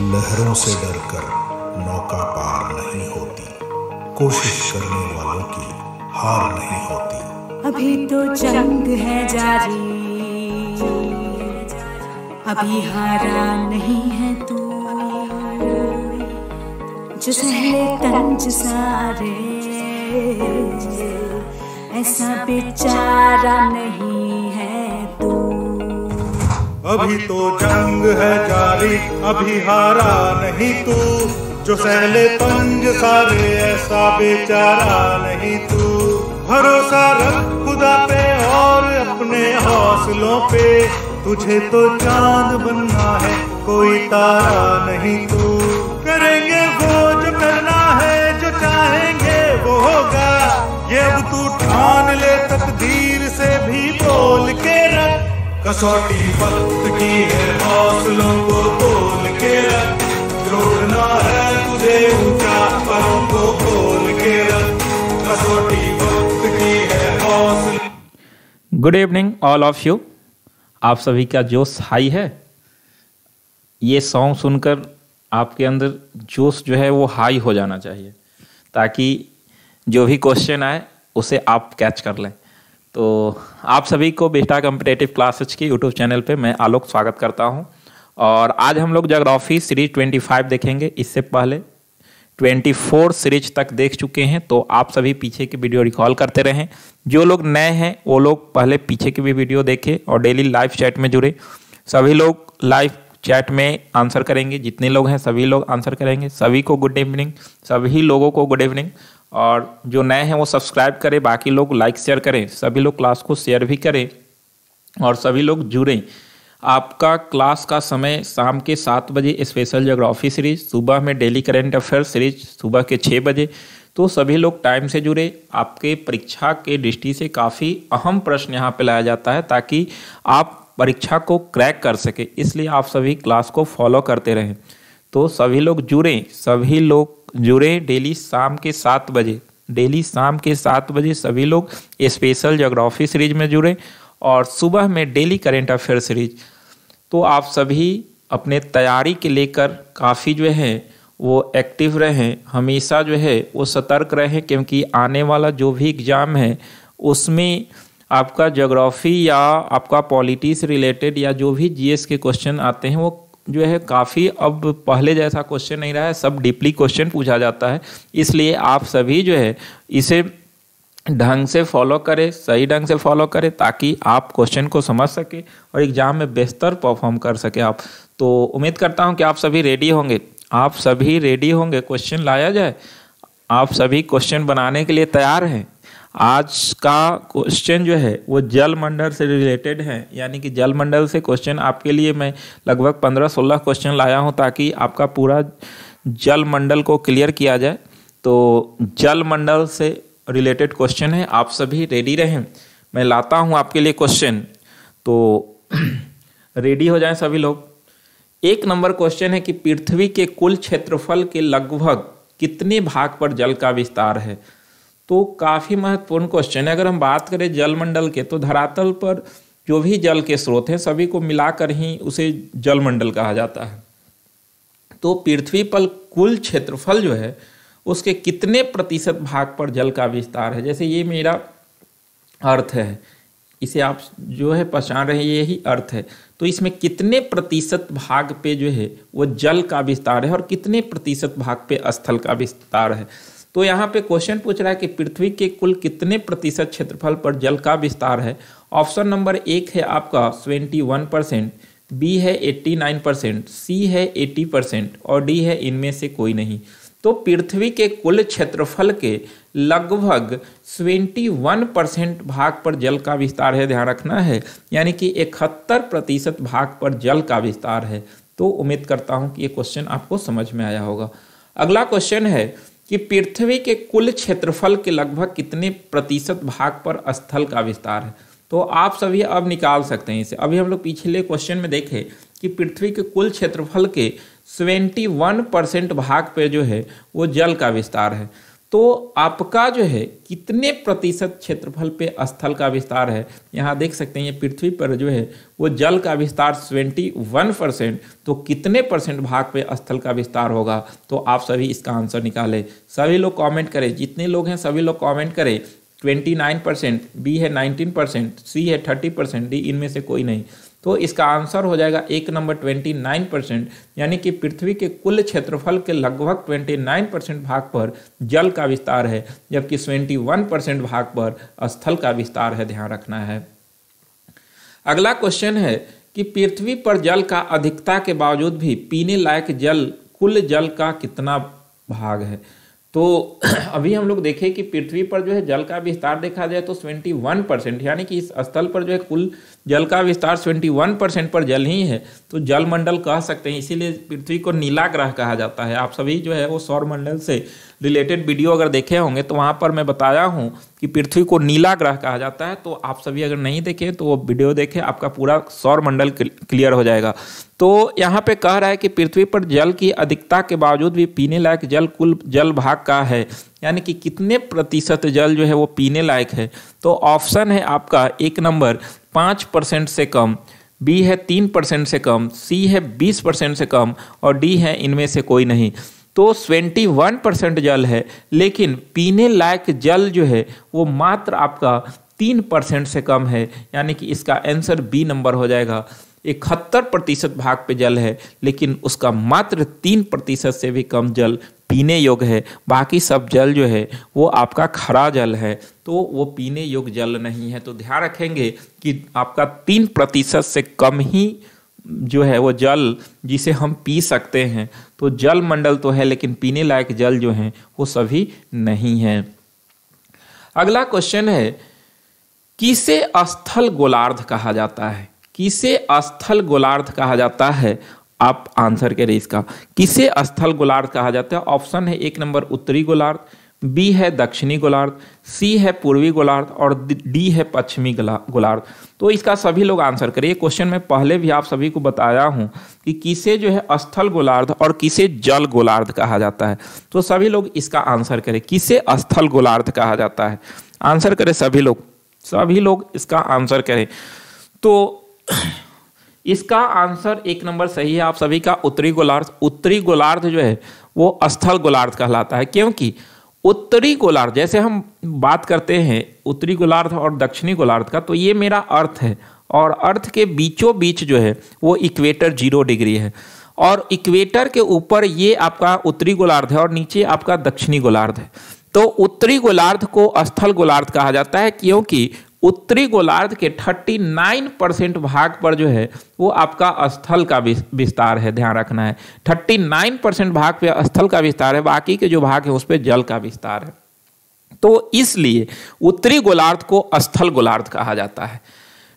लहरों से डरकर नौका पार नहीं होती कोशिश करने वालों की हार नहीं होती अभी तो जंग है जारी अभी हारा नहीं है तू जो सहले तंज सारे ऐसा बेचारा नहीं अभी तो जंग है जारी अभी हारा नहीं तू जो सहले पंज सारे ऐसा बेचारा नहीं तू भरोसा रख खुदा पे और अपने हौसलों पे तुझे तो चांद बनना है कोई तारा नहीं तू करेंगे वो जो करना है जो चाहेंगे वो होगा ये अब तू ठान ले तकदीर से भी बोल के कसौटी वक्त की है हौसलों को बोल के रख जोड़ना है तुझे ऊंचा परों को बोल के रख कसौटी वक्त की है हौसल good evening all of you आप सभी का जोश हाई है ये सॉन्ग सुनकर आपके अंदर जोश जो है वो हाई हो जाना चाहिए ताकि जो भी क्वेश्चन आए उसे आप कैच कर लें तो आप सभी को बेटा कम्पिटेटिव क्लासेज की यूट्यूब चैनल पे मैं आलोक स्वागत करता हूँ और आज हम लोग जोग्राफी सीरीज 25 देखेंगे इससे पहले 24 सीरीज तक देख चुके हैं तो आप सभी पीछे की वीडियो रिकॉल करते रहें जो लोग नए हैं वो लोग पहले पीछे की भी वीडियो देखें और डेली लाइव चैट में जुड़े सभी लोग लाइव चैट में आंसर करेंगे जितने लोग हैं सभी लोग आंसर करेंगे सभी को गुड इवनिंग सभी लोगों को गुड इवनिंग और जो नए हैं वो सब्सक्राइब करें बाकी लोग लाइक शेयर करें सभी लोग क्लास को शेयर भी करें और सभी लोग जुड़ें आपका क्लास का समय शाम के सात बजे स्पेशल जोग्राफी सीरीज सुबह में डेली करेंट अफेयर सीरीज सुबह के छः बजे तो सभी लोग टाइम से जुड़े आपके परीक्षा के दृष्टि से काफ़ी अहम प्रश्न यहाँ पे लाया जाता है ताकि आप परीक्षा को क्रैक कर सके इसलिए आप सभी क्लास को फॉलो करते रहें तो सभी लोग जुड़ें सभी लोग जुड़े डेली शाम के सात बजे डेली शाम के सात बजे सभी लोग स्पेशल जोग्राफी सीरीज में जुड़े और सुबह में डेली करेंट अफेयर सीरीज तो आप सभी अपने तैयारी के लेकर काफ़ी जो है वो एक्टिव रहें हमेशा जो है वो सतर्क रहें क्योंकि आने वाला जो भी एग्ज़ाम है उसमें आपका जोग्राफ़ी या आपका पॉलिटिक्स रिलेटेड या जो भी जीएस के क्वेश्चन आते हैं वो जो है काफ़ी अब पहले जैसा क्वेश्चन नहीं रहा है सब डीपली क्वेश्चन पूछा जाता है इसलिए आप सभी जो है इसे ढंग से फॉलो करें सही ढंग से फॉलो करें ताकि आप क्वेश्चन को समझ सके और एग्ज़ाम में बेहतर परफॉर्म कर सके आप तो उम्मीद करता हूं कि आप सभी रेडी होंगे आप सभी रेडी होंगे क्वेश्चन लाया जाए आप सभी क्वेश्चन बनाने के लिए तैयार हैं आज का क्वेश्चन जो है वो जल मंडल से रिलेटेड है यानी कि जल मंडल से क्वेश्चन आपके लिए मैं लगभग पंद्रह सोलह क्वेश्चन लाया हूँ ताकि आपका पूरा जल मंडल को क्लियर किया जाए तो जल मंडल से रिलेटेड क्वेश्चन है आप सभी रेडी रहें मैं लाता हूँ आपके लिए क्वेश्चन तो रेडी हो जाए सभी लोग एक नंबर क्वेश्चन है कि पृथ्वी के कुल क्षेत्रफल के लगभग कितने भाग पर जल का विस्तार है तो काफ़ी महत्वपूर्ण क्वेश्चन है अगर हम बात करें जलमंडल के तो धरातल पर जो भी जल के स्रोत हैं सभी को मिलाकर ही उसे जलमंडल कहा जाता है तो पृथ्वी पर कुल क्षेत्रफल जो है उसके कितने प्रतिशत भाग पर जल का विस्तार है जैसे ये मेरा अर्थ है इसे आप जो है पहचान रहे हैं यही अर्थ है तो इसमें कितने प्रतिशत भाग पे जो है वो जल का विस्तार है और कितने प्रतिशत भाग पे स्थल का विस्तार है तो यहाँ पे क्वेश्चन पूछ रहा है कि पृथ्वी के कुल कितने प्रतिशत क्षेत्रफल पर जल का विस्तार है ऑप्शन नंबर एक है आपका ट्वेंटी वन परसेंट बी है एट्टी नाइन परसेंट सी है एट्टी परसेंट और डी है इनमें से कोई नहीं तो पृथ्वी के कुल क्षेत्रफल के लगभग ट्वेंटी वन परसेंट भाग पर जल का विस्तार है ध्यान रखना है यानी कि इकहत्तर प्रतिशत भाग पर जल का विस्तार है तो उम्मीद करता हूँ कि ये क्वेश्चन आपको समझ में आया होगा अगला क्वेश्चन है कि पृथ्वी के कुल क्षेत्रफल के लगभग कितने प्रतिशत भाग पर स्थल का विस्तार है तो आप सभी अब निकाल सकते हैं इसे अभी हम लोग पिछले क्वेश्चन में देखें कि पृथ्वी के कुल क्षेत्रफल के सेवेंटी वन परसेंट भाग पर जो है वो जल का विस्तार है तो आपका जो है कितने प्रतिशत क्षेत्रफल पे स्थल का विस्तार है यहाँ देख सकते हैं ये पृथ्वी पर जो है वो जल का विस्तार 21 परसेंट तो कितने परसेंट भाग पे स्थल का विस्तार होगा तो आप सभी इसका आंसर निकालें सभी लोग कमेंट करें जितने लोग हैं सभी लोग कमेंट करें 29 परसेंट बी है 19 परसेंट सी है 30 परसेंट डी इनमें से कोई नहीं तो इसका आंसर हो जाएगा एक नंबर ट्वेंटी नाइन परसेंट यानी कि पृथ्वी के कुल क्षेत्रफल के लगभग ट्वेंटी नाइन परसेंट भाग पर जल का विस्तार है जबकि ट्वेंटी वन परसेंट भाग पर स्थल का विस्तार है ध्यान रखना है अगला क्वेश्चन है कि पृथ्वी पर जल का अधिकता के बावजूद भी पीने लायक जल कुल जल का कितना भाग है तो अभी हम लोग देखें कि पृथ्वी पर जो है जल का विस्तार देखा जाए तो 21 वन परसेंट यानी कि इस स्थल पर जो है कुल जल का विस्तार 21 परसेंट पर जल ही है तो जल मंडल कह सकते हैं इसीलिए पृथ्वी को नीला ग्रह कहा जाता है आप सभी जो है वो सौर मंडल से रिलेटेड वीडियो अगर देखे होंगे तो वहाँ पर मैं बताया हूँ कि पृथ्वी को नीला ग्रह कहा जाता है तो आप सभी अगर नहीं देखें तो वो वीडियो देखें आपका पूरा सौर मंडल क्लियर हो जाएगा तो यहाँ पे कह रहा है कि पृथ्वी पर जल की अधिकता के बावजूद भी पीने लायक जल कुल जल भाग का है यानी कि कितने प्रतिशत जल जो है वो पीने लायक है तो ऑप्शन है आपका एक नंबर पाँच परसेंट से कम बी है तीन परसेंट से कम सी है बीस परसेंट से कम और डी है इनमें से कोई नहीं तो सेवेंटी वन परसेंट जल है लेकिन पीने लायक जल जो है वो मात्र आपका तीन परसेंट से कम है यानी कि इसका आंसर बी नंबर हो जाएगा इकहत्तर प्रतिशत भाग पे जल है लेकिन उसका मात्र तीन प्रतिशत से भी कम जल पीने योग्य है बाकी सब जल जो है वो आपका खरा जल है तो वो पीने योग्य जल नहीं है तो ध्यान रखेंगे कि आपका तीन प्रतिशत से कम ही जो है वो जल जिसे हम पी सकते हैं तो जल मंडल तो है लेकिन पीने लायक जल जो है वो सभी नहीं है अगला क्वेश्चन है किसे स्थल गोलार्ध कहा जाता है किसे स्थल गोलार्ध कहा जाता है आप आंसर करें इसका किसे स्थल गोलार्ध कहा जाता है ऑप्शन है एक नंबर उत्तरी गोलार्ध बी है दक्षिणी गोलार्ध सी है पूर्वी गोलार्ध और डी है पश्चिमी गोलार्ध तो इसका सभी लोग आंसर करिए क्वेश्चन में पहले भी आप सभी को बताया हूँ कि किसे जो है स्थल गोलार्ध और किसे जल गोलार्ध कहा जाता है तो सभी लोग इसका आंसर करें किसे स्थल गोलार्ध कहा जाता है आंसर करें सभी लोग सभी लोग इसका आंसर करें तो इसका आंसर एक नंबर सही है आप सभी का उत्तरी गोलार्ध उत्तरी गोलार्ध जो है वो स्थल गोलार्ध कहलाता है क्योंकि उत्तरी गोलार्ध जैसे हम बात करते हैं उत्तरी गोलार्ध और दक्षिणी गोलार्ध का तो ये मेरा अर्थ है और अर्थ के बीचों बीच जो है वो इक्वेटर जीरो डिग्री है और इक्वेटर के ऊपर ये आपका उत्तरी गोलार्ध है और नीचे आपका दक्षिणी गोलार्ध है तो उत्तरी गोलार्ध को स्थल गोलार्ध कहा जाता है क्योंकि उत्तरी गोलार्ध के 39 परसेंट भाग पर जो है वो आपका स्थल का विस्तार है ध्यान रखना है 39 परसेंट भाग पे स्थल का विस्तार है बाकी के जो भाग है उस पर जल का विस्तार है तो इसलिए उत्तरी गोलार्ध को स्थल गोलार्ध कहा जाता है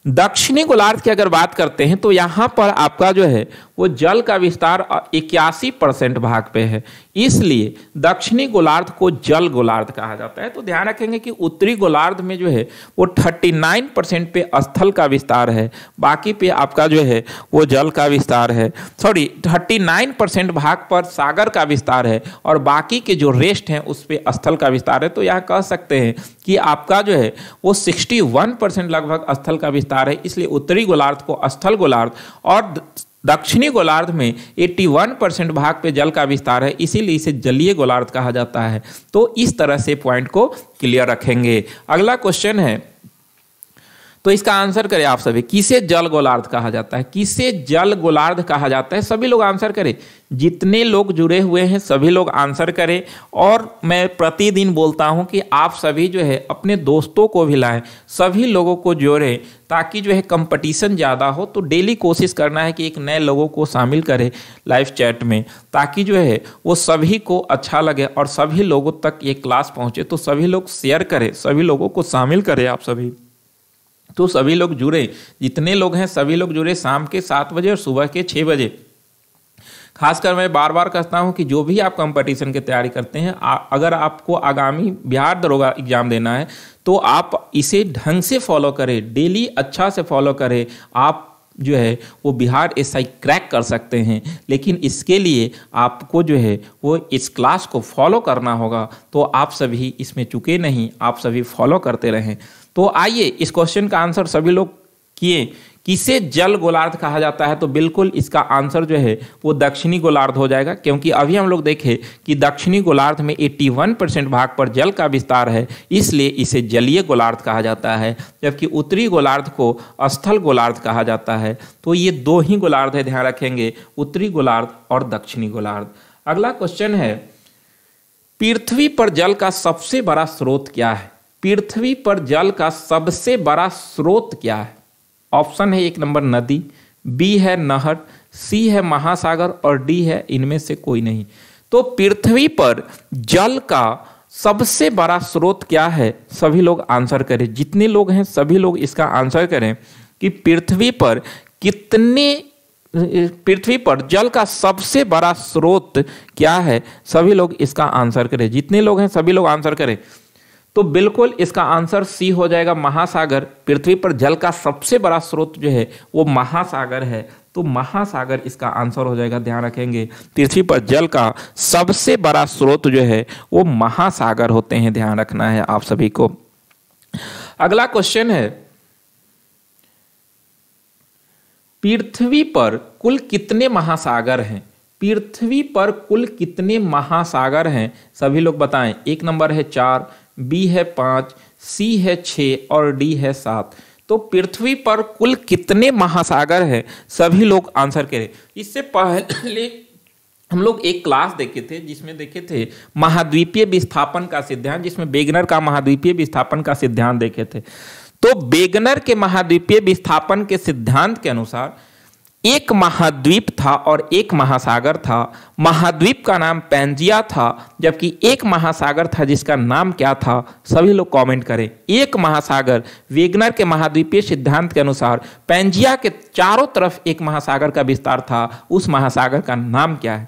दक्षिणी गोलार्ध की अगर बात करते हैं तो यहाँ पर आपका जो है वो जल का विस्तार इक्यासी परसेंट भाग पे है इसलिए दक्षिणी गोलार्ध को जल गोलार्ध कहा जाता है तो ध्यान रखेंगे कि उत्तरी गोलार्ध में जो है वो थर्टी नाइन परसेंट पे स्थल का विस्तार है बाकी पे आपका जो है वो जल का विस्तार है सॉरी थर्टी नाइन परसेंट भाग पर सागर का विस्तार है और बाकी के जो रेस्ट हैं उस पर स्थल का विस्तार है तो यह कह सकते हैं कि आपका जो है वो सिक्सटी वन परसेंट लगभग स्थल का विस्तार विस्तार है इसलिए उत्तरी गोलार्ध को स्थल गोलार्ध और दक्षिणी गोलार्ध में 81 परसेंट भाग पे जल का विस्तार है इसीलिए इसे जलीय गोलार्ध कहा जाता है तो इस तरह से पॉइंट को क्लियर रखेंगे अगला क्वेश्चन है तो इसका आंसर करें आप सभी किसे जल गोलार्ध कहा जाता है किसे जल गोलार्ध कहा जाता है सभी लोग आंसर करें जितने लोग जुड़े हुए हैं सभी लोग आंसर करें और मैं प्रतिदिन बोलता हूं कि आप सभी जो है अपने दोस्तों को भी लाएं सभी लोगों को जोड़ें ताकि जो है कंपटीशन ज़्यादा हो तो डेली कोशिश करना है कि एक नए लोगों को शामिल करें लाइव चैट में ताकि जो है वो सभी को अच्छा लगे और सभी लोगों तक ये क्लास पहुँचे तो सभी लोग शेयर करें सभी लोगों को शामिल करें आप सभी तो सभी लोग जुड़े जितने लोग हैं सभी लोग जुड़े शाम के सात बजे और सुबह के छः बजे खासकर मैं बार बार कहता हूं कि जो भी आप कंपटीशन की तैयारी करते हैं आ, अगर आपको आगामी बिहार दरोगा एग्ज़ाम देना है तो आप इसे ढंग से फॉलो करें डेली अच्छा से फॉलो करें आप जो है वो बिहार एस आई क्रैक कर सकते हैं लेकिन इसके लिए आपको जो है वो इस क्लास को फॉलो करना होगा तो आप सभी इसमें चुके नहीं आप सभी फॉलो करते रहें तो आइए इस क्वेश्चन का आंसर सभी लोग किए किसे जल गोलार्ध कहा जाता है तो बिल्कुल इसका आंसर जो है वो दक्षिणी गोलार्ध हो जाएगा क्योंकि अभी हम लोग देखें कि दक्षिणी गोलार्ध में 81 परसेंट भाग पर जल का विस्तार है इसलिए इसे जलीय गोलार्ध कहा जाता है जबकि उत्तरी गोलार्ध को स्थल गोलार्ध कहा जाता है तो ये दो ही गोलार्ध है ध्यान रखेंगे उत्तरी गोलार्ध और दक्षिणी गोलार्ध अगला क्वेश्चन है पृथ्वी पर जल का सबसे बड़ा स्रोत क्या है पृथ्वी पर जल का सबसे बड़ा स्रोत क्या है ऑप्शन है एक नंबर नदी बी है नहर सी है महासागर और डी है इनमें से कोई नहीं तो पृथ्वी पर जल का सबसे बड़ा स्रोत क्या है सभी लोग आंसर करें जितने लोग हैं सभी लोग इसका आंसर करें कि पृथ्वी पर कितने पृथ्वी पर जल का सबसे बड़ा स्रोत क्या है सभी लोग इसका आंसर करें जितने लोग हैं सभी लोग आंसर करें तो बिल्कुल इसका आंसर सी हो जाएगा महासागर पृथ्वी पर जल का सबसे बड़ा स्रोत जो है वो महासागर है तो महासागर इसका आंसर हो जाएगा ध्यान रखेंगे पृथ्वी पर जल का सबसे बड़ा स्रोत जो है वो महासागर होते हैं ध्यान रखना है आप सभी को अगला क्वेश्चन है पृथ्वी पर कुल कितने महासागर हैं पृथ्वी पर कुल कितने महासागर हैं सभी लोग बताएं एक नंबर है चार बी है पाँच सी है छः और डी है सात तो पृथ्वी पर कुल कितने महासागर हैं सभी लोग आंसर करें इससे पहले हम लोग एक क्लास देखे थे जिसमें देखे थे महाद्वीपीय विस्थापन का सिद्धांत जिसमें बेगनर का महाद्वीपीय विस्थापन का सिद्धांत देखे थे तो बेगनर के महाद्वीपीय विस्थापन के सिद्धांत के अनुसार एक महाद्वीप था और एक महासागर था महाद्वीप का नाम पेंजिया था जबकि एक महासागर था जिसका नाम क्या था सभी लोग कमेंट करें एक महासागर वेगनर के महाद्वीपीय सिद्धांत के अनुसार पेंजिया के चारों तरफ एक महासागर का विस्तार था उस महासागर का नाम क्या है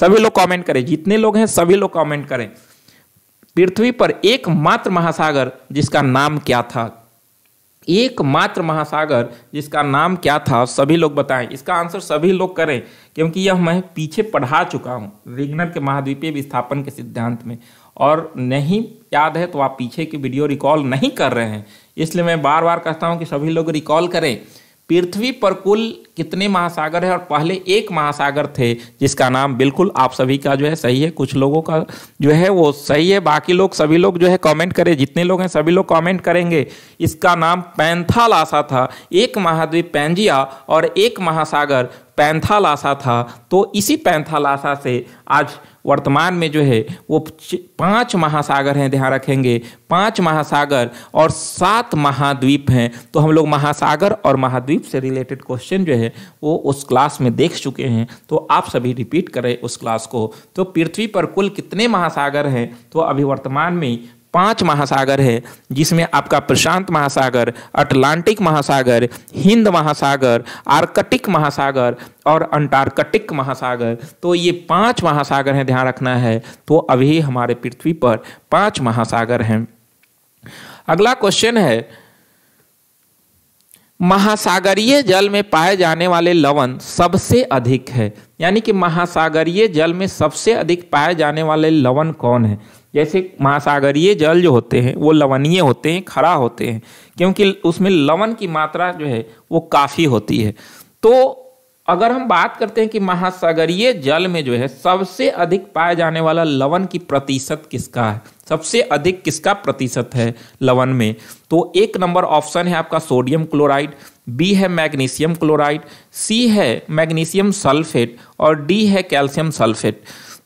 सभी लोग कमेंट करें जितने लोग हैं सभी लोग कमेंट करें पृथ्वी पर एकमात्र महासागर जिसका नाम क्या था एकमात्र महासागर जिसका नाम क्या था सभी लोग बताएं इसका आंसर सभी लोग करें क्योंकि यह मैं पीछे पढ़ा चुका हूं विग्नर के महाद्वीपीय विस्थापन के सिद्धांत में और नहीं याद है तो आप पीछे की वीडियो रिकॉल नहीं कर रहे हैं इसलिए मैं बार बार कहता हूं कि सभी लोग रिकॉल करें पृथ्वी पर कुल कितने महासागर है और पहले एक महासागर थे जिसका नाम बिल्कुल आप सभी का जो है सही है कुछ लोगों का जो है वो सही है बाकी लोग सभी लोग जो है कमेंट करें जितने लोग हैं सभी लोग कमेंट करेंगे इसका नाम पैंथालासा था एक महाद्वीप पैंजिया और एक महासागर पैंथालासा था तो इसी पैंथालासा से आज वर्तमान में जो है वो पांच महासागर हैं ध्यान रखेंगे पांच महासागर और सात महाद्वीप हैं तो हम लोग महासागर और महाद्वीप से रिलेटेड क्वेश्चन जो है वो उस क्लास में देख चुके हैं तो आप सभी रिपीट करें उस क्लास को तो पृथ्वी पर कुल कितने महासागर हैं तो अभी वर्तमान में पांच महासागर हैं जिसमें आपका प्रशांत महासागर अटलांटिक महासागर हिंद महासागर आर्कटिक महासागर और अंटार्कटिक महासागर तो ये पांच महासागर हैं ध्यान रखना है तो अभी हमारे पृथ्वी पर पांच महासागर हैं अगला क्वेश्चन है महासागरीय जल में पाए जाने वाले लवण सबसे अधिक है यानी कि महासागरीय जल में सबसे अधिक पाए जाने वाले लवण कौन है जैसे महासागरीय जल जो होते हैं वो लवणीय होते हैं खरा होते हैं क्योंकि उसमें लवण की मात्रा जो है वो काफ़ी होती है तो अगर हम बात करते हैं कि महासागरीय जल में जो है सबसे अधिक पाया जाने वाला लवण की प्रतिशत किसका है सबसे अधिक किसका प्रतिशत है लवण में तो एक नंबर ऑप्शन है आपका सोडियम क्लोराइड बी है मैग्नीशियम क्लोराइड सी है मैग्नीशियम सल्फेट और डी है कैल्शियम सल्फेट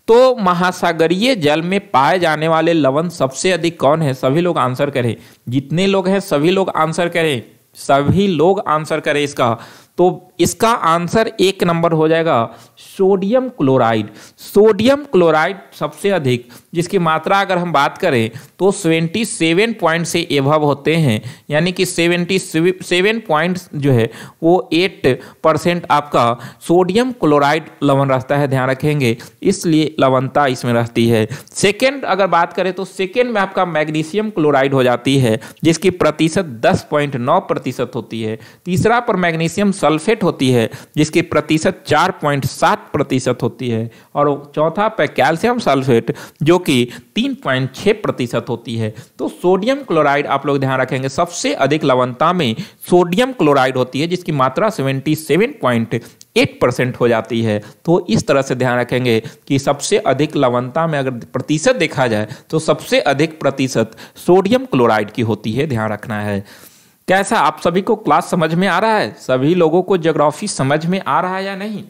तो महासागरीय जल में पाए जाने वाले लवण सबसे अधिक कौन है सभी लोग आंसर करें जितने लोग हैं सभी लोग आंसर करें सभी लोग आंसर करें इसका तो इसका आंसर एक नंबर हो जाएगा सोडियम क्लोराइड सोडियम क्लोराइड सबसे अधिक जिसकी मात्रा अगर हम बात करें तो सेवेंटी सेवन पॉइंट से एभव होते हैं यानी कि सेवेंटी सेवन पॉइंट जो है वो एट परसेंट आपका सोडियम क्लोराइड लवण रहता है ध्यान रखेंगे इसलिए लवणता इसमें रहती है सेकेंड अगर बात करें तो सेकेंड में आपका मैग्नीशियम क्लोराइड हो जाती है जिसकी प्रतिशत दस प्रतिशत होती है तीसरा पर मैग्नीशियम सल्फेट होती है जिसकी प्रतिशत चार पॉइंट सात प्रतिशत होती है और चौथा पे कैल्शियम सल्फेट जो कि तीन पॉइंट छः प्रतिशत होती है तो सोडियम क्लोराइड आप लोग ध्यान रखेंगे सबसे अधिक लवनता में सोडियम क्लोराइड होती है जिसकी मात्रा seventy seven point eight percent हो जाती है तो इस तरह से ध्यान रखेंगे कि सबसे अधिक लवनता में अगर प्रतिशत देखा जाए तो सबसे अधिक प्रतिशत सोडियम क्लोराइड की होती है ध्यान रखना है कैसा आप सभी को क्लास समझ में आ रहा है सभी लोगों को जोग्राफी समझ में आ रहा है या नहीं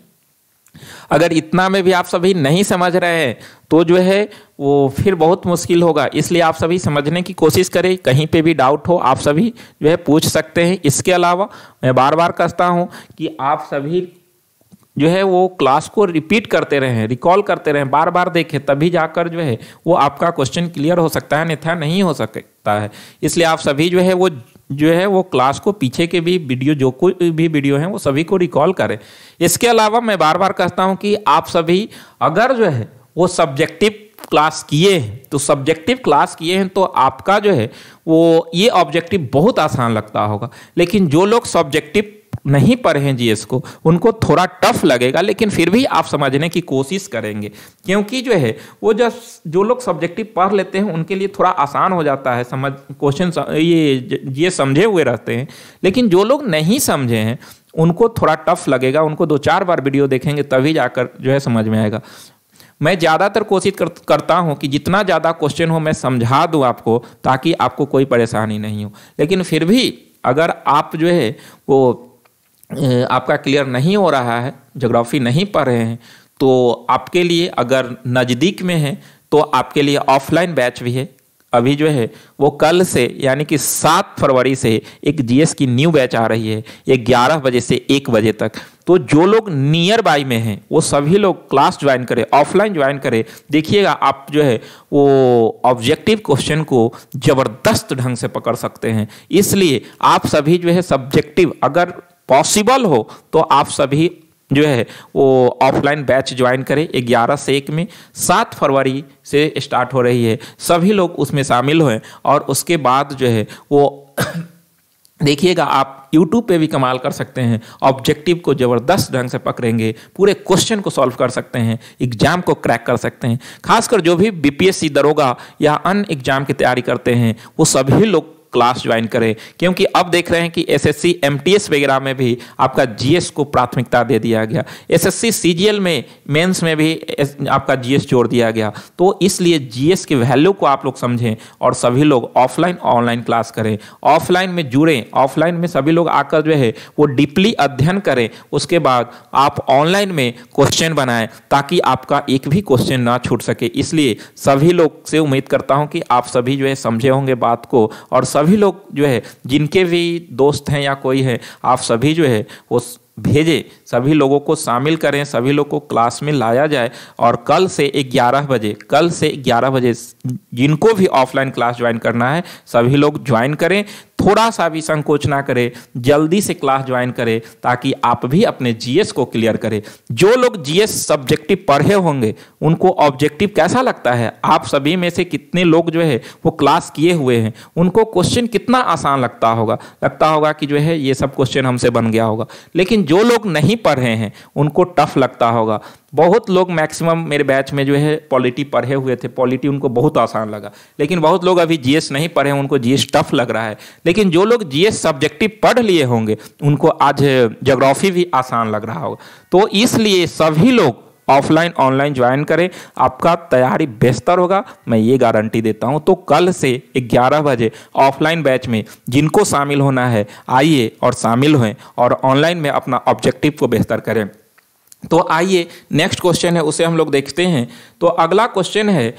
अगर इतना में भी आप सभी नहीं समझ रहे हैं तो जो है वो फिर बहुत मुश्किल होगा इसलिए आप सभी समझने की कोशिश करें कहीं पे भी डाउट हो आप सभी जो है पूछ सकते हैं इसके अलावा मैं बार बार कहता हूँ कि आप सभी जो है वो क्लास को रिपीट करते रहें रिकॉल करते रहें बार बार देखें तभी जाकर जो है वो आपका क्वेश्चन क्लियर हो सकता है अन्यथा नहीं हो सकता है इसलिए आप सभी जो है वो जो है वो क्लास को पीछे के भी वीडियो जो कोई भी वीडियो हैं वो सभी को रिकॉल करें इसके अलावा मैं बार बार कहता हूँ कि आप सभी अगर जो है वो सब्जेक्टिव क्लास किए हैं तो सब्जेक्टिव क्लास किए हैं तो आपका जो है वो ये ऑब्जेक्टिव बहुत आसान लगता होगा लेकिन जो लोग सब्जेक्टिव नहीं पढ़े जीएस को उनको थोड़ा टफ लगेगा लेकिन फिर भी आप समझने की कोशिश करेंगे क्योंकि जो है वो जब जो लोग सब्जेक्टिव पढ़ लेते हैं उनके लिए थोड़ा आसान हो जाता है समझ क्वेश्चन ये ये समझे हुए रहते हैं लेकिन जो लोग नहीं समझे हैं उनको थोड़ा टफ लगेगा उनको दो चार बार वीडियो देखेंगे तभी जाकर जो है समझ में आएगा मैं ज़्यादातर कोशिश कर, करता हूँ कि जितना ज़्यादा क्वेश्चन हो मैं समझा दूँ आपको ताकि आपको कोई परेशानी नहीं हो लेकिन फिर भी अगर आप जो है वो आपका क्लियर नहीं हो रहा है जोग्राफी नहीं पढ़ रहे हैं तो आपके लिए अगर नज़दीक में है तो आपके लिए ऑफलाइन बैच भी है अभी जो है वो कल से यानी कि सात फरवरी से एक जीएस की न्यू बैच आ रही है ये ग्यारह बजे से एक बजे तक तो जो लोग नियर बाई में हैं वो सभी लोग क्लास ज्वाइन करें ऑफलाइन ज्वाइन करें देखिएगा आप जो है वो ऑब्जेक्टिव क्वेश्चन को ज़बरदस्त ढंग से पकड़ सकते हैं इसलिए आप सभी जो है सब्जेक्टिव अगर पॉसिबल हो तो आप सभी जो है वो ऑफलाइन बैच ज्वाइन करें ग्यारह से एक में सात फरवरी से स्टार्ट हो रही है सभी लोग उसमें शामिल हुए और उसके बाद जो है वो देखिएगा आप YouTube पे भी कमाल कर सकते हैं ऑब्जेक्टिव को ज़बरदस्त ढंग से पकड़ेंगे पूरे क्वेश्चन को सॉल्व कर सकते हैं एग्जाम को क्रैक कर सकते हैं खासकर जो भी बी दरोगा या अन्य एग्जाम की तैयारी करते हैं वो सभी लोग क्लास ज्वाइन करें क्योंकि अब देख रहे हैं कि एसएससी एमटीएस वगैरह में भी आपका जीएस को प्राथमिकता दे दिया गया एसएससी सीजीएल में मेंस में भी आपका जीएस जोड़ दिया गया तो इसलिए जीएस की वैल्यू को आप लोग समझें और सभी लोग ऑफलाइन ऑनलाइन क्लास करें ऑफलाइन में जुड़ें ऑफलाइन में सभी लोग आकर जो है वो डीपली अध्ययन करें उसके बाद आप ऑनलाइन में क्वेश्चन बनाएं ताकि आपका एक भी क्वेश्चन ना छूट सके इसलिए सभी लोग से उम्मीद करता हूं कि आप सभी जो है समझे होंगे बात को और सभी लोग जो है जिनके भी दोस्त हैं या कोई है आप सभी जो है वो भेजें सभी लोगों को शामिल करें सभी लोग को क्लास में लाया जाए और कल से 11 बजे कल से 11 बजे जिनको भी ऑफलाइन क्लास ज्वाइन करना है सभी लोग ज्वाइन करें थोड़ा सा भी संकोच ना करें जल्दी से क्लास ज्वाइन करें ताकि आप भी अपने जीएस को क्लियर करें जो लोग जीएस सब्जेक्टिव पढ़े होंगे उनको ऑब्जेक्टिव कैसा लगता है आप सभी में से कितने लोग जो है वो क्लास किए हुए हैं उनको क्वेश्चन कितना आसान लगता होगा लगता होगा कि जो है ये सब क्वेश्चन हमसे बन गया होगा लेकिन जो लोग नहीं पढ़े हैं उनको टफ लगता होगा बहुत लोग मैक्सिमम मेरे बैच में जो है पॉलिटी पढ़े हुए थे पॉलिटी उनको बहुत आसान लगा लेकिन बहुत लोग अभी जीएस नहीं पढ़े उनको जीएस टफ लग रहा है लेकिन जो लोग जीएस सब्जेक्टिव पढ़ लिए होंगे उनको आज जोग्राफी भी आसान लग रहा होगा तो इसलिए सभी लोग ऑफलाइन ऑनलाइन ज्वाइन करें आपका तैयारी बेहतर होगा मैं ये गारंटी देता हूँ तो कल से 11 बजे ऑफलाइन बैच में जिनको शामिल होना है आइए और शामिल हों और ऑनलाइन में अपना ऑब्जेक्टिव को बेहतर करें तो आइए नेक्स्ट क्वेश्चन है उसे हम लोग देखते हैं तो अगला क्वेश्चन है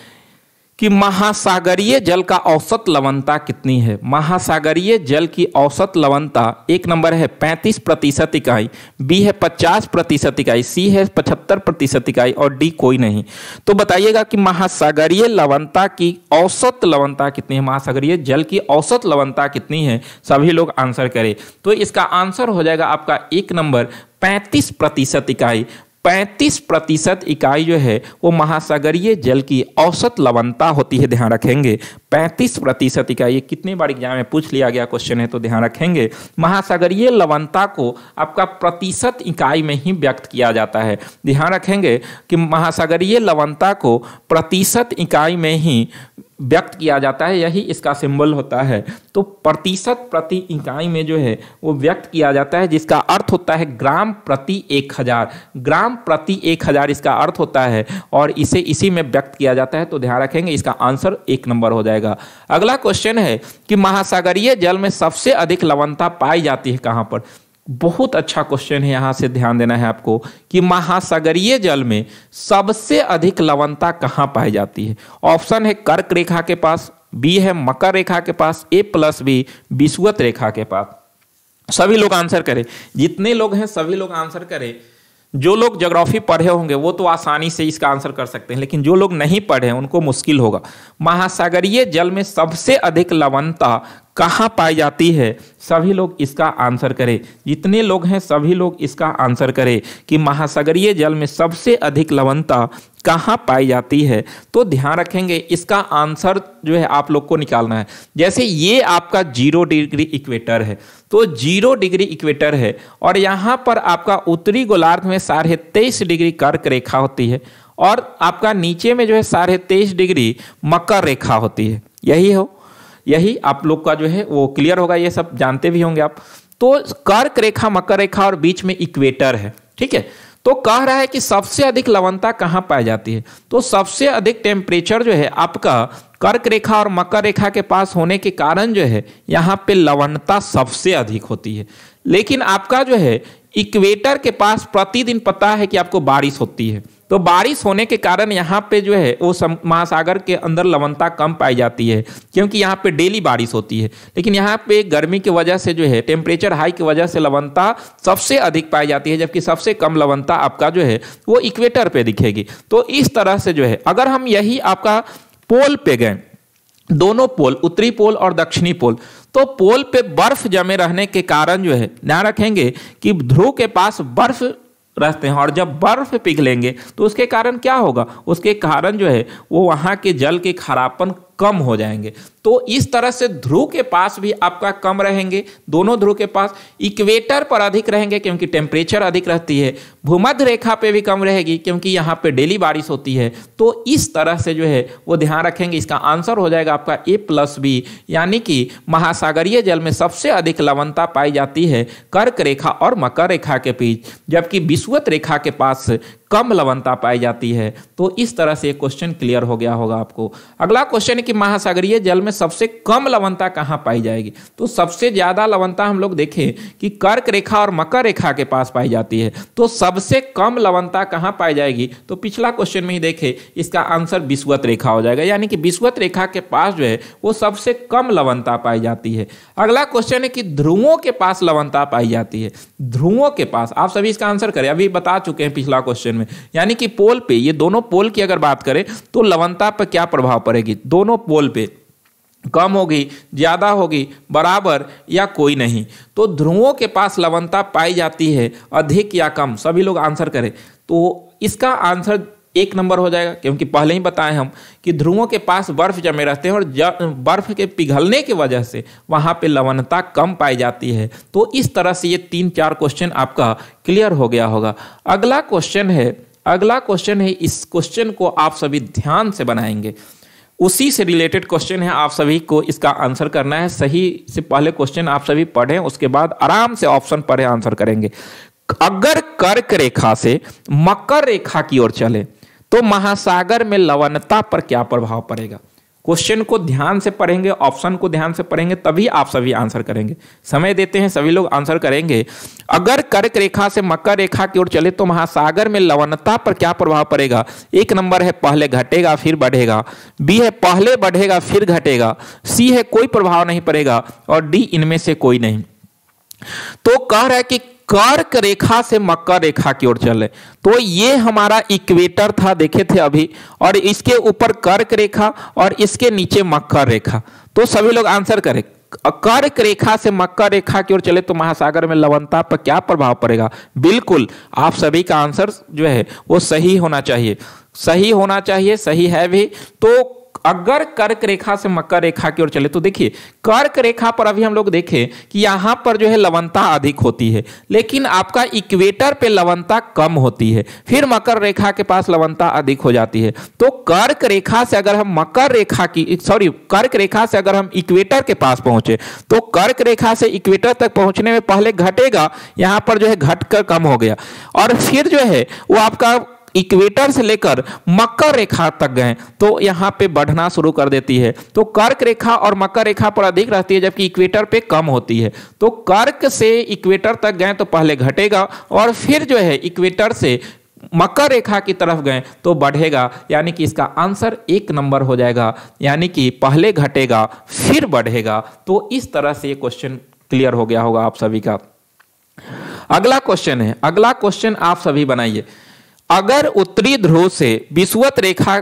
कि महासागरीय जल का औसत लवणता कितनी है महासागरीय जल की औसत लवणता एक नंबर है 35 प्रतिशत इकाई बी है 50 प्रतिशत इकाई सी है 75 प्रतिशत इकाई और डी कोई नहीं तो बताइएगा कि महासागरीय लवणता की औसत लवणता कितनी है महासागरीय जल की औसत लवणता कितनी है सभी लोग आंसर करें तो इसका आंसर हो जाएगा आपका एक नंबर पैंतीस प्रतिशत इकाई पैंतीस प्रतिशत इकाई जो है वो महासागरीय जल की औसत लवणता होती है ध्यान रखेंगे पैंतीस प्रतिशत इकाई ये कितने बार एग्जाम में पूछ लिया गया क्वेश्चन है तो ध्यान रखेंगे महासागरीय लवणता को आपका प्रतिशत इकाई में ही व्यक्त किया जाता है ध्यान रखेंगे कि महासागरीय लवणता को प्रतिशत इकाई में ही व्यक्त किया जाता है यही इसका सिंबल होता है तो प्रतिशत प्रति इकाई में जो है वो व्यक्त किया जाता है जिसका अर्थ होता है ग्राम प्रति एक हज़ार ग्राम प्रति एक हज़ार इसका अर्थ होता है और इसे इसी में व्यक्त किया जाता है तो ध्यान रखेंगे इसका आंसर एक नंबर हो जाएगा अगला क्वेश्चन है कि महासागरीय जल में सबसे अधिक लवणता पाई जाती है कहाँ पर बहुत अच्छा क्वेश्चन है यहाँ से ध्यान देना है आपको कि महासागरीय जल में सबसे अधिक लवणता कहाँ पाई जाती है ऑप्शन है कर्क रेखा के पास बी है मकर रेखा के पास ए प्लस बी विश्वत रेखा के पास सभी लोग आंसर करें जितने लोग हैं सभी लोग आंसर करें जो लोग जोग्राफी पढ़े होंगे वो तो आसानी से इसका आंसर कर सकते हैं लेकिन जो लोग नहीं पढ़े उनको मुश्किल होगा महासागरीय जल में सबसे अधिक लवणता कहाँ पाई जाती है सभी लोग इसका आंसर करें जितने लोग हैं सभी लोग इसका आंसर करें कि महासागरीय जल में सबसे अधिक लवणता कहाँ पाई जाती है तो ध्यान रखेंगे इसका आंसर जो है आप लोग को निकालना है जैसे ये आपका जीरो डिग्री इक्वेटर है तो जीरो डिग्री इक्वेटर है और यहाँ पर आपका उत्तरी गोलार्ध में साढ़े तेईस डिग्री कर्क रेखा होती है और आपका नीचे में जो है साढ़े तेईस डिग्री मकर रेखा होती है यही हो यही आप लोग का जो है वो क्लियर होगा ये सब जानते भी होंगे आप तो कर्क रेखा मकर रेखा और बीच में इक्वेटर है ठीक है तो कह रहा है कि सबसे अधिक लवणता कहाँ पाई जाती है तो सबसे अधिक टेम्परेचर जो है आपका कर्क रेखा और मकर रेखा के पास होने के कारण जो है यहाँ पे लवणता सबसे अधिक होती है लेकिन आपका जो है इक्वेटर के पास प्रतिदिन पता है कि आपको बारिश होती है तो बारिश होने के कारण यहाँ पे जो है वो महासागर के अंदर लवनता कम पाई जाती है क्योंकि यहाँ पे डेली बारिश होती है लेकिन यहाँ पे गर्मी की वजह से जो है टेम्परेचर हाई की वजह से लवनता सबसे अधिक पाई जाती है जबकि सबसे कम लवनता आपका जो है वो इक्वेटर पे दिखेगी तो इस तरह से जो है अगर हम यही आपका पोल पे गए दोनों पोल उत्तरी पोल और दक्षिणी पोल तो पोल पे बर्फ जमे रहने के कारण जो है ध्यान रखेंगे कि ध्रुव के पास बर्फ रहते हैं और जब बर्फ पिघलेंगे तो उसके कारण क्या होगा उसके कारण जो है वो वहाँ के जल के खरापन कम हो जाएंगे तो इस तरह से ध्रुव के पास भी आपका कम रहेंगे दोनों ध्रुव के पास इक्वेटर पर अधिक रहेंगे क्योंकि टेम्परेचर अधिक रहती है भूमध्य रेखा पे भी कम रहेगी क्योंकि यहाँ पे डेली बारिश होती है तो इस तरह से जो है वो ध्यान रखेंगे इसका आंसर हो जाएगा आपका ए प्लस बी यानी कि महासागरीय जल में सबसे अधिक लवनता पाई जाती है कर्क रेखा और मकर रेखा के बीच जबकि विश्वत रेखा के पास कम लवनता पाई जाती है तो इस तरह से क्वेश्चन क्लियर हो गया होगा आपको अगला क्वेश्चन है कि महासागरीय जल में सबसे कम लवनता कहाँ पाई जाएगी तो सबसे ज़्यादा लवनता हम लोग देखें कि कर्क रेखा और मकर रेखा के पास पाई जाती है तो सबसे कम लवनता कहाँ पाई जाएगी तो पिछला क्वेश्चन में ही देखें इसका आंसर विश्वत रेखा हो जाएगा यानी कि विश्वत रेखा के पास जो है वो सबसे कम लवनता पाई जाती है अगला क्वेश्चन है कि ध्रुवों के पास लवनता पाई जाती है ध्रुवों के पास आप सभी इसका आंसर करें अभी बता चुके हैं पिछला क्वेश्चन में यानी कि पोल पे ये दोनों पोल की अगर बात करें तो लवनता पर क्या प्रभाव पड़ेगी दोनों पोल पे कम होगी ज़्यादा होगी बराबर या कोई नहीं तो ध्रुवों के पास लवनता पाई जाती है अधिक या कम सभी लोग आंसर करें तो इसका आंसर एक नंबर हो जाएगा क्योंकि पहले ही बताए हम कि ध्रुवों के पास बर्फ जमे रहते हैं और बर्फ के पिघलने की वजह से वहां पे लवणता कम पाई जाती है तो इस तरह से ये तीन चार क्वेश्चन आपका क्लियर हो गया होगा अगला क्वेश्चन है अगला क्वेश्चन है इस क्वेश्चन को आप सभी ध्यान से बनाएंगे उसी से रिलेटेड क्वेश्चन है आप सभी को इसका आंसर करना है सही से पहले क्वेश्चन आप सभी पढ़ें उसके बाद आराम से ऑप्शन पढ़े आंसर करेंगे अगर कर्क रेखा से मकर रेखा की ओर चले तो महासागर में लवणता पर क्या प्रभाव पड़ेगा क्वेश्चन को ध्यान से पढ़ेंगे ऑप्शन को ध्यान से पढ़ेंगे तभी आप सभी आंसर करेंगे समय देते हैं सभी लोग आंसर करेंगे अगर कर्क रेखा से मकर रेखा की ओर चले तो महासागर में लवणता पर क्या प्रभाव पड़ेगा एक नंबर है पहले घटेगा फिर बढ़ेगा बी है पहले बढ़ेगा फिर घटेगा सी है कोई प्रभाव नहीं पड़ेगा और डी इनमें से कोई नहीं तो कह रहा है कि कर्क रेखा से मकर रेखा की ओर चले तो ये हमारा इक्वेटर था देखे थे अभी और इसके ऊपर कर्क रेखा और इसके नीचे मकर रेखा तो सभी लोग आंसर करें कर्क रेखा से मकर रेखा की ओर चले तो महासागर में लवणता पर क्या प्रभाव पड़ेगा बिल्कुल आप सभी का आंसर जो है वो सही होना चाहिए सही होना चाहिए सही है भी तो अगर कर्क रेखा से मकर रेखा की ओर चले तो देखिए कर्क रेखा पर अभी हम लोग देखें कि यहां पर जो है लवनता अधिक होती है लेकिन आपका इक्वेटर पे लवनता कम होती है फिर मकर रेखा के पास लवनता अधिक हो जाती है तो कर्क रेखा से अगर हम मकर रेखा की सॉरी कर्क रेखा से अगर हम इक्वेटर के पास पहुंचे तो कर्क रेखा से इक्वेटर तक पहुंचने में पहले घटेगा यहां पर जो है घटकर कम हो गया और फिर जो है वो आपका इक्वेटर से लेकर मकर रेखा तक गए तो यहाँ पे बढ़ना शुरू कर देती है तो कर्क रेखा और मकर रेखा पर अधिक रहती है जबकि इक्वेटर पे कम होती है तो कर्क से इक्वेटर तक गए तो पहले घटेगा और फिर जो है इक्वेटर से मकर रेखा की तरफ गए तो बढ़ेगा यानी कि इसका आंसर एक नंबर हो जाएगा यानी कि पहले घटेगा फिर बढ़ेगा तो इस तरह से ये क्वेश्चन क्लियर हो गया होगा आप सभी का अगला क्वेश्चन है अगला क्वेश्चन आप सभी बनाइए अगर उत्तरी ध्रुव से विषुवत रेखा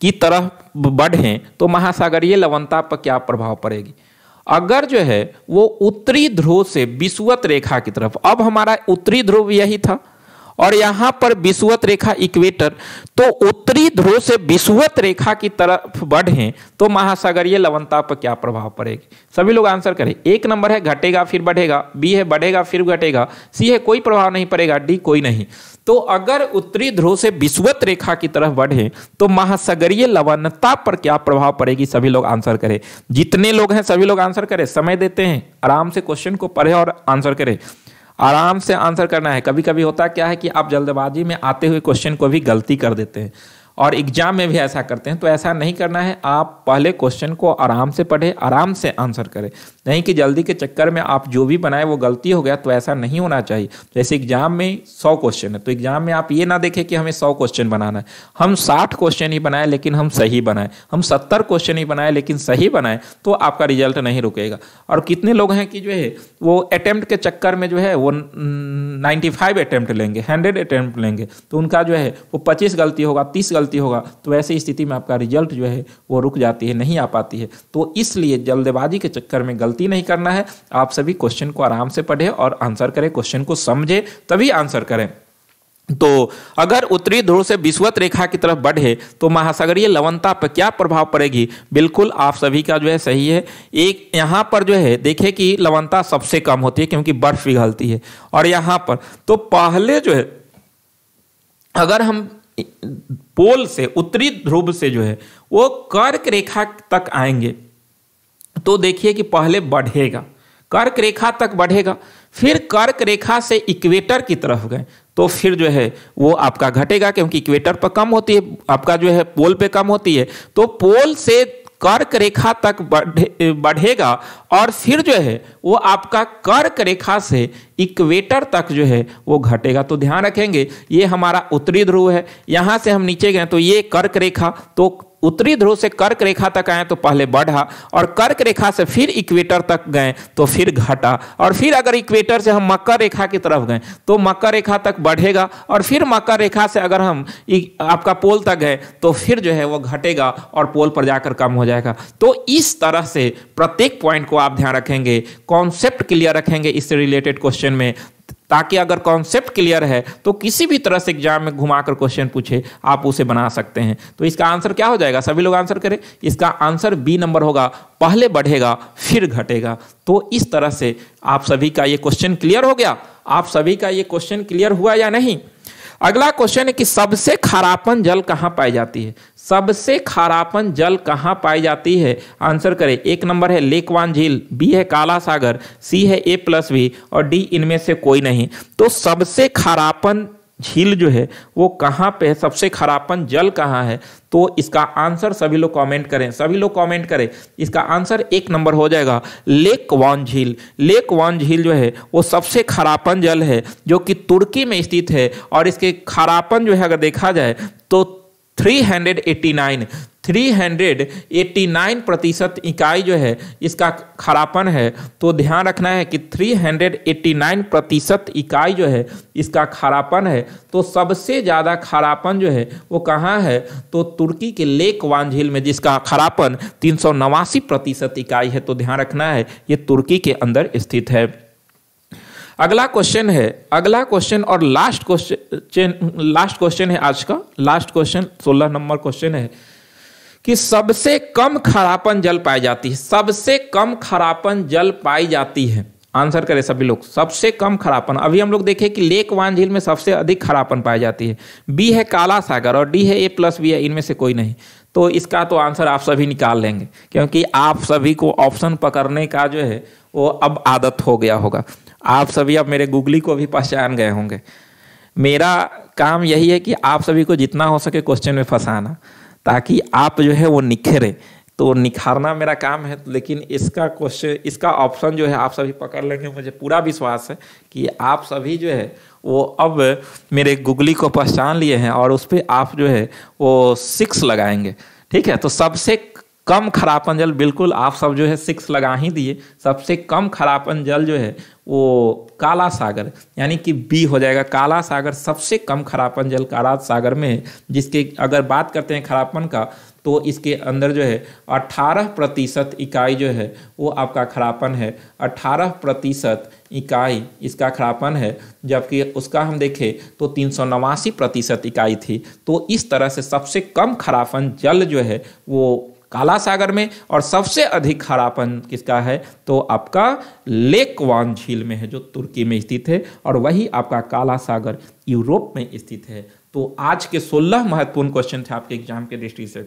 की तरह बढ़ें तो महासागरीय लवणता पर क्या प्रभाव पड़ेगी अगर जो है वो उत्तरी ध्रुव से विषुवत रेखा की तरफ अब हमारा उत्तरी ध्रुव यही था और यहां पर विषुवत रेखा इक्वेटर तो उत्तरी ध्रुव से विषुवत रेखा की तरफ बढ़े तो महासागरीय लवनता पर क्या प्रभाव पड़ेगी सभी लोग आंसर करें एक नंबर है घटेगा फिर बढ़ेगा बी है बढ़ेगा फिर घटेगा सी है कोई प्रभाव नहीं पड़ेगा डी कोई नहीं तो अगर उत्तरी ध्रुव से विषुवत रेखा की तरफ बढ़े तो महासागरीय लवनता पर क्या प्रभाव पड़ेगी सभी लोग आंसर करें जितने लोग हैं सभी लोग आंसर करें समय देते हैं आराम से क्वेश्चन को पढ़े और आंसर करें आराम से आंसर करना है कभी कभी होता क्या है कि आप जल्दबाजी में आते हुए क्वेश्चन को भी गलती कर देते हैं और एग्जाम में भी ऐसा करते हैं तो ऐसा नहीं करना है आप पहले क्वेश्चन को आराम से पढ़े आराम से आंसर करें नहीं कि जल्दी के चक्कर में आप जो भी बनाए वो गलती हो गया तो ऐसा नहीं होना चाहिए जैसे एग्जाम में सौ क्वेश्चन है तो एग्जाम में आप ये ना देखें कि हमें सौ क्वेश्चन बनाना है हम साठ क्वेश्चन ही बनाए लेकिन हम सही बनाए हम सत्तर क्वेश्चन ही बनाए लेकिन सही बनाए तो आपका रिजल्ट नहीं रुकेगा और कितने लोग हैं कि जो है वो अटैम्प्ट के चक्कर में जो है वो नाइन्टी फाइव अटैम्प्ट लेंगे हंड्रेड अटैम्प्ट लेंगे तो उनका जो है वो पच्चीस गलती होगा तीस गलती गलती होगा तो ऐसी स्थिति में आपका रिजल्ट जो है वो रुक जाती है नहीं आ पाती है तो इसलिए जल्दबाजी के चक्कर में गलती नहीं करना है आप सभी क्वेश्चन को आराम से पढ़े और आंसर करें क्वेश्चन को समझे तभी आंसर करें तो अगर उत्तरी ध्रुव से विश्वत रेखा की तरफ बढ़े तो महासागरीय लवणता पर क्या प्रभाव पड़ेगी बिल्कुल आप सभी का जो है सही है एक यहाँ पर जो है देखे कि लवणता सबसे कम होती है क्योंकि बर्फ पिघलती है और यहाँ पर तो पहले जो है अगर हम पोल से उत्तरी ध्रुव से जो है वो कर्क रेखा तक आएंगे तो देखिए कि पहले बढ़ेगा कर्क रेखा तक बढ़ेगा फिर कर्क रेखा से इक्वेटर की तरफ गए तो फिर जो है वो आपका घटेगा क्योंकि इक्वेटर पर कम होती है आपका जो है पोल पे कम होती है तो पोल से कर्क रेखा तक बढ़े बढ़ेगा और फिर जो है वो आपका कर्क रेखा से इक्वेटर तक जो है वो घटेगा तो ध्यान रखेंगे ये हमारा उत्तरी ध्रुव है यहाँ से हम नीचे गए तो ये कर्क रेखा तो उत्तरी ध्रुव से कर्क रेखा तक आए तो पहले बढ़ा और कर्क रेखा से फिर इक्वेटर तक गए तो फिर घटा और फिर अगर इक्वेटर से हम मकर रेखा की तरफ गए तो मकर रेखा तक बढ़ेगा और फिर मकर रेखा से अगर हम आपका पोल तक गए तो फिर जो है वो घटेगा और पोल पर जाकर कम हो जाएगा तो इस तरह से प्रत्येक पॉइंट को आप ध्यान रखेंगे कॉन्सेप्ट क्लियर रखेंगे इससे रिलेटेड क्वेश्चन में ताकि अगर कॉन्सेप्ट क्लियर है तो किसी भी तरह से एग्जाम में घुमा कर क्वेश्चन पूछे आप उसे बना सकते हैं तो इसका आंसर क्या हो जाएगा सभी लोग आंसर करें इसका आंसर बी नंबर होगा पहले बढ़ेगा फिर घटेगा तो इस तरह से आप सभी का ये क्वेश्चन क्लियर हो गया आप सभी का ये क्वेश्चन क्लियर हुआ या नहीं अगला क्वेश्चन है कि सबसे खारापन जल कहाँ पाई जाती है सबसे खारापन जल कहाँ पाई जाती है आंसर करें एक नंबर है लेकवान झील बी है काला सागर सी है ए प्लस बी और डी इनमें से कोई नहीं तो सबसे खारापन झील जो है वो कहाँ पे है सबसे खरापन जल कहाँ है तो इसका आंसर सभी लोग कमेंट करें सभी लोग कमेंट करें इसका आंसर एक नंबर हो जाएगा लेक वान झील लेक वन झील जो है वो सबसे खरापन जल है जो कि तुर्की में स्थित है और इसके खरापन जो है अगर देखा जाए तो 389 389 प्रतिशत इकाई जो है इसका खरापन है तो ध्यान रखना है कि 389 प्रतिशत इकाई जो है इसका खरापन है तो सबसे ज़्यादा खरापन जो है वो कहाँ है तो तुर्की के लेक वान झील में जिसका खरापन तीन प्रतिशत इकाई है तो ध्यान रखना है ये तुर्की के अंदर स्थित है अगला क्वेश्चन है अगला क्वेश्चन और लास्ट क्वेश्चन लास्ट क्वेश्चन है आज का लास्ट क्वेश्चन सोलह नंबर क्वेश्चन है कि सबसे कम खरापन जल पाई जाती है सबसे कम खरापन जल पाई जाती है आंसर करें सभी लोग सबसे कम खरापन अभी हम लोग देखें कि लेक वान झील में सबसे अधिक खरापन पाई जाती है बी है काला सागर और डी है ए प्लस बी है इनमें से कोई नहीं तो इसका तो आंसर आप सभी निकाल लेंगे क्योंकि आप सभी को ऑप्शन पकड़ने का जो है वो अब आदत हो गया होगा आप सभी अब मेरे गूगली को भी पहचान गए होंगे मेरा काम यही है कि आप सभी को जितना हो सके क्वेश्चन में फंसाना ताकि आप जो है वो निखरे तो निखारना मेरा काम है लेकिन इसका क्वेश्चन इसका ऑप्शन जो है आप सभी पकड़ लेंगे मुझे पूरा विश्वास है कि आप सभी जो है वो अब मेरे गूगली को पहचान लिए हैं और उस पर आप जो है वो सिक्स लगाएंगे ठीक है तो सबसे कम खरापन जल बिल्कुल आप सब जो है सिक्स लगा ही दिए सबसे कम खरापन जल जो है वो काला सागर यानी कि बी हो जाएगा काला सागर सबसे कम खरापन जल काला सागर में है जिसके अगर बात करते हैं खरापन का तो इसके अंदर जो है 18 प्रतिशत इकाई जो है वो आपका खरापन है 18 प्रतिशत इकाई इसका खरापन है जबकि उसका हम देखें तो तीन सौ नवासी प्रतिशत इकाई थी तो इस तरह से सबसे कम खरापन जल जो है वो काला सागर में और सबसे अधिक खारापन किसका है तो आपका लेकवान झील में है जो तुर्की में स्थित है और वही आपका काला सागर यूरोप में स्थित है तो आज के सोलह महत्वपूर्ण क्वेश्चन थे आपके एग्जाम के दृष्टि से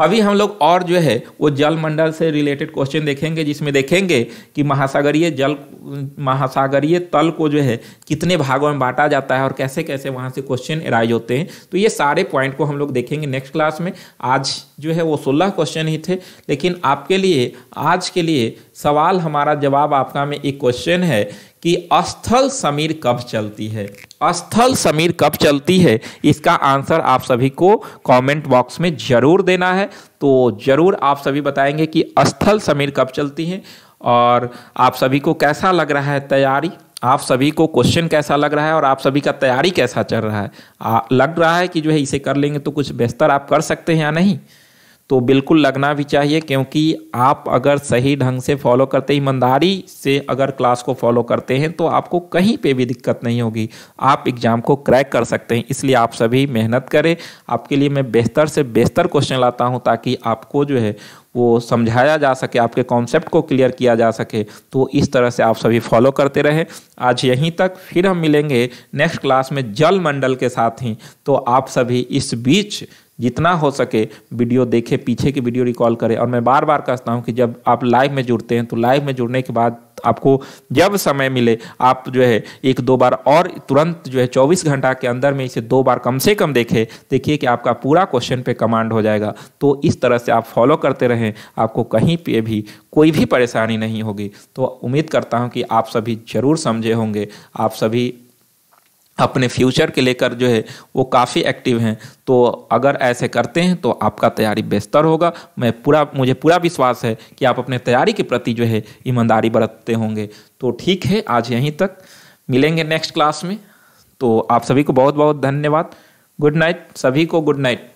अभी हम लोग और जो है वो जल मंडल से रिलेटेड क्वेश्चन देखेंगे जिसमें देखेंगे कि महासागरीय जल महासागरीय तल को जो है कितने भागों में बांटा जाता है और कैसे कैसे वहाँ से क्वेश्चन एराइज होते हैं तो ये सारे पॉइंट को हम लोग देखेंगे नेक्स्ट क्लास में आज जो है वो सोलह क्वेश्चन ही थे लेकिन आपके लिए आज के लिए सवाल हमारा जवाब आपका में एक क्वेश्चन है कि अस्थल समीर कब चलती है अस्थल समीर कब चलती है इसका आंसर आप सभी को कमेंट बॉक्स में ज़रूर देना है तो ज़रूर आप सभी बताएंगे कि अस्थल समीर कब चलती है और आप सभी को कैसा लग रहा है तैयारी आप सभी को क्वेश्चन कैसा लग रहा है और आप सभी का तैयारी कैसा चल रहा है आ, लग रहा है कि जो है इसे कर लेंगे तो कुछ बेहतर आप कर सकते हैं या नहीं तो बिल्कुल लगना भी चाहिए क्योंकि आप अगर सही ढंग से फॉलो करते ईमानदारी से अगर क्लास को फॉलो करते हैं तो आपको कहीं पे भी दिक्कत नहीं होगी आप एग्ज़ाम को क्रैक कर सकते हैं इसलिए आप सभी मेहनत करें आपके लिए मैं बेहतर से बेहतर क्वेश्चन लाता हूं ताकि आपको जो है वो समझाया जा सके आपके कॉन्सेप्ट को क्लियर किया जा सके तो इस तरह से आप सभी फॉलो करते रहे आज यहीं तक फिर हम मिलेंगे नेक्स्ट क्लास में जल मंडल के साथ ही तो आप सभी इस बीच जितना हो सके वीडियो देखें पीछे की वीडियो रिकॉल करें और मैं बार बार कहता हूँ कि जब आप लाइव में जुड़ते हैं तो लाइव में जुड़ने के बाद आपको जब समय मिले आप जो है एक दो बार और तुरंत जो है चौबीस घंटा के अंदर में इसे दो बार कम से कम देखें देखिए कि आपका पूरा क्वेश्चन पे कमांड हो जाएगा तो इस तरह से आप फॉलो करते रहें आपको कहीं पे भी कोई भी परेशानी नहीं होगी तो उम्मीद करता हूँ कि आप सभी ज़रूर समझे होंगे आप सभी अपने फ्यूचर के लेकर जो है वो काफ़ी एक्टिव हैं तो अगर ऐसे करते हैं तो आपका तैयारी बेहतर होगा मैं पूरा मुझे पूरा विश्वास है कि आप अपने तैयारी के प्रति जो है ईमानदारी बरतते होंगे तो ठीक है आज यहीं तक मिलेंगे नेक्स्ट क्लास में तो आप सभी को बहुत बहुत धन्यवाद गुड नाइट सभी को गुड नाइट